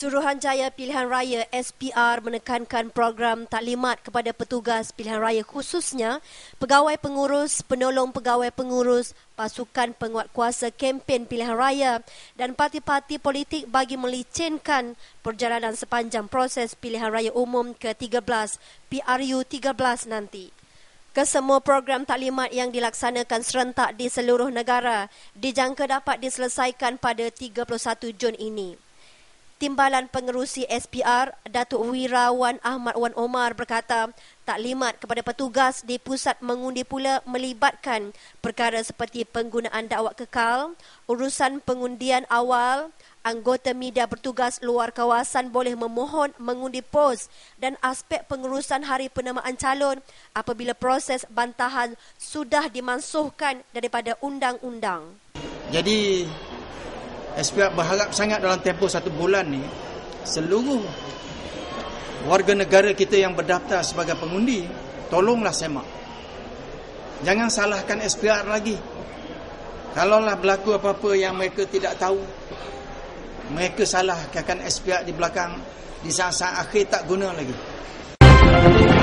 Suruhanjaya Pilihan Raya SPR menekankan program taklimat kepada petugas pilihan raya khususnya pegawai pengurus, penolong pegawai pengurus, pasukan penguat kuasa kempen pilihan raya dan parti-parti politik bagi melicinkan perjalanan sepanjang proses pilihan raya umum ke-13 PRU 13 nanti. Kesemua program taklimat yang dilaksanakan serentak di seluruh negara dijangka dapat diselesaikan pada 31 Jun ini. Timbalan Pengerusi SPR Datuk Wirawan Ahmad Wan Omar berkata taklimat kepada petugas di pusat mengundi pula melibatkan perkara seperti penggunaan dakwat kekal, urusan pengundian awal, anggota media bertugas luar kawasan boleh memohon mengundi pos dan aspek pengurusan hari penamaan calon apabila proses bantahan sudah dimansuhkan daripada undang-undang. Jadi Eh, SPR berharap sangat dalam tempoh satu bulan ni seluruh warga negara kita yang berdaftar sebagai pengundi tolonglah semak jangan salahkan SPR lagi kalaulah berlaku apa-apa yang mereka tidak tahu mereka salahkan SPR di belakang di saat-saat akhir tak guna lagi Thank you.